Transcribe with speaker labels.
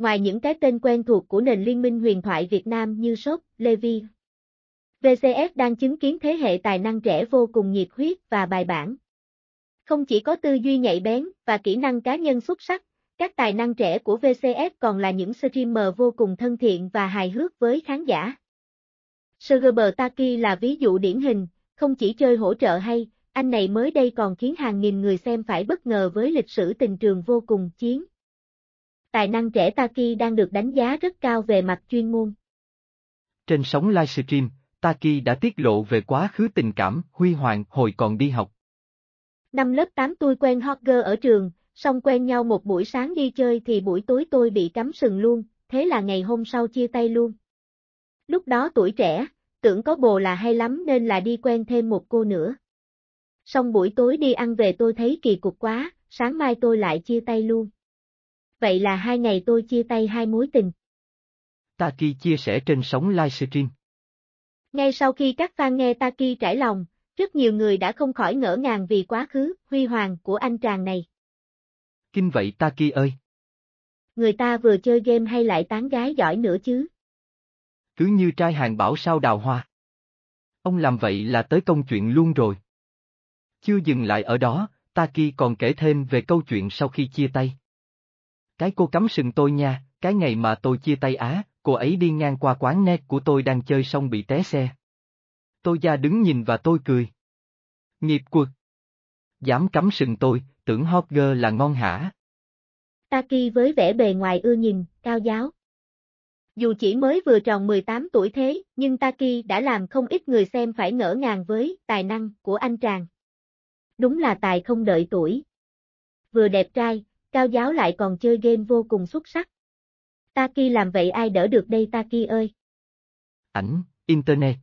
Speaker 1: Ngoài những cái tên quen thuộc của nền liên minh huyền thoại Việt Nam như Sốc, Levi, VCF đang chứng kiến thế hệ tài năng trẻ vô cùng nhiệt huyết và bài bản. Không chỉ có tư duy nhạy bén và kỹ năng cá nhân xuất sắc, các tài năng trẻ của VCF còn là những streamer vô cùng thân thiện và hài hước với khán giả. Sugerber Taki là ví dụ điển hình, không chỉ chơi hỗ trợ hay, anh này mới đây còn khiến hàng nghìn người xem phải bất ngờ với lịch sử tình trường vô cùng chiến tài năng trẻ Taki đang được đánh giá rất cao về mặt chuyên môn.
Speaker 2: Trên sóng livestream, Taki đã tiết lộ về quá khứ tình cảm huy hoàng hồi còn đi học.
Speaker 1: Năm lớp 8 tôi quen Hogger ở trường, xong quen nhau một buổi sáng đi chơi thì buổi tối tôi bị cắm sừng luôn, thế là ngày hôm sau chia tay luôn. Lúc đó tuổi trẻ, tưởng có bồ là hay lắm nên là đi quen thêm một cô nữa. Xong buổi tối đi ăn về tôi thấy kỳ cục quá, sáng mai tôi lại chia tay luôn vậy là hai ngày tôi chia tay hai mối tình.
Speaker 2: Taki chia sẻ trên sóng livestream.
Speaker 1: Ngay sau khi các fan nghe Taki trải lòng, rất nhiều người đã không khỏi ngỡ ngàng vì quá khứ, huy hoàng của anh chàng này.
Speaker 2: Kinh vậy Taki ơi!
Speaker 1: Người ta vừa chơi game hay lại tán gái giỏi nữa chứ?
Speaker 2: Cứ như trai hàng bảo sao đào hoa. Ông làm vậy là tới công chuyện luôn rồi. Chưa dừng lại ở đó, Taki còn kể thêm về câu chuyện sau khi chia tay. Cái cô cắm sừng tôi nha, cái ngày mà tôi chia tay á, cô ấy đi ngang qua quán net của tôi đang chơi xong bị té xe. Tôi ra đứng nhìn và tôi cười. Nghiệp cuộc. Dám cắm sừng tôi, tưởng hot girl là ngon hả?
Speaker 1: Taki với vẻ bề ngoài ưa nhìn, cao giáo. Dù chỉ mới vừa tròn 18 tuổi thế, nhưng Taki đã làm không ít người xem phải ngỡ ngàng với tài năng của anh chàng. Đúng là tài không đợi tuổi. Vừa đẹp trai, Cao giáo lại còn chơi game vô cùng xuất sắc. Taki làm vậy ai đỡ được đây Taki ơi.
Speaker 2: Ảnh, Internet.